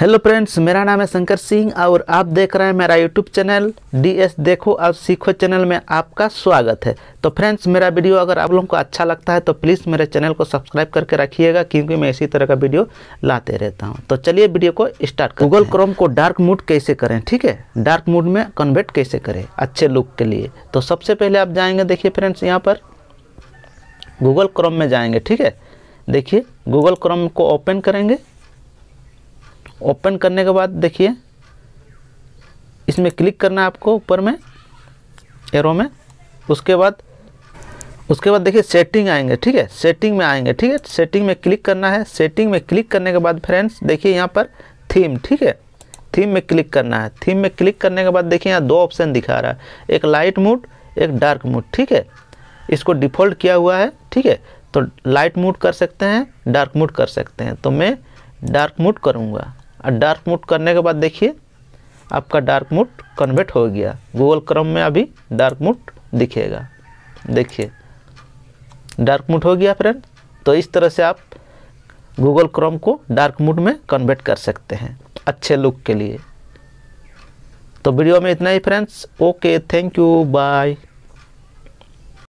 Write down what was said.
hello friends मेरा नाम है शंकर सिंह और आप देख रहे हैं मेरा यूट्यूब चैनल डी एस देखो और सीखो चैनल में आपका स्वागत है तो फ्रेंड्स मेरा वीडियो अगर आप लोगों को अच्छा लगता है तो प्लीज़ मेरे चैनल को सब्सक्राइब करके रखिएगा क्योंकि मैं इसी तरह का वीडियो लाते रहता हूँ तो चलिए वीडियो को स्टार्ट गूगल क्रोम को डार्क मूड कैसे करें ठीक है डार्क मूड में कन्वर्ट कैसे करें अच्छे लुक के लिए तो सबसे पहले आप जाएंगे देखिए फ्रेंड्स यहाँ पर गूगल क्रोम में जाएंगे ठीक है देखिए गूगल क्रोम को ओपन करेंगे ओपन करने के बाद देखिए इसमें क्लिक करना है आपको ऊपर में एरो में उसके बाद उसके बाद देखिए सेटिंग आएंगे ठीक है सेटिंग में आएंगे ठीक है सेटिंग में क्लिक करना है सेटिंग में क्लिक करने के बाद फ्रेंड्स देखिए यहाँ पर थीम ठीक है थीम में क्लिक करना है थीम में क्लिक करने के बाद देखिए यहाँ दो ऑप्शन दिखा रहा है एक लाइट मूड एक डार्क मूड ठीक है इसको डिफ़ॉल्ट किया हुआ है ठीक है तो लाइट मूड कर सकते हैं डार्क मूड कर सकते हैं तो मैं डार्क मूड करूँगा और डार्क मोड करने के बाद देखिए आपका डार्क मोड कन्वर्ट हो गया गूगल क्रम में अभी डार्क मोड दिखेगा देखिए डार्क मोड हो गया फ्रेंड तो इस तरह से आप गूगल क्रम को डार्क मोड में कन्वर्ट कर सकते हैं अच्छे लुक के लिए तो वीडियो में इतना ही friends okay thank you bye